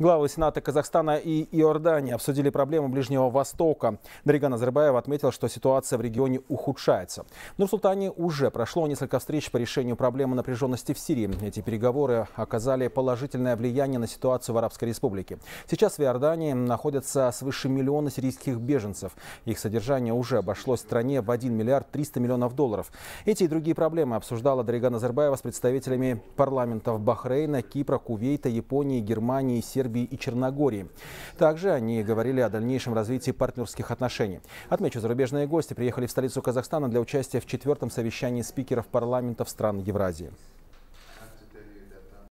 Главы Сената Казахстана и Иордании обсудили проблему Ближнего Востока. Дариган Назарбаев отметил, что ситуация в регионе ухудшается. Но В Нур-Султане уже прошло несколько встреч по решению проблемы напряженности в Сирии. Эти переговоры оказали положительное влияние на ситуацию в Арабской Республике. Сейчас в Иордании находятся свыше миллиона сирийских беженцев. Их содержание уже обошлось стране в 1 миллиард 300 миллионов долларов. Эти и другие проблемы обсуждала Дарига Назарбаева с представителями парламентов Бахрейна, Кипра, Кувейта, Японии, Германии, Сербии Сербии и Черногории. Также они говорили о дальнейшем развитии партнерских отношений. Отмечу, зарубежные гости приехали в столицу Казахстана для участия в четвертом совещании спикеров парламентов стран Евразии.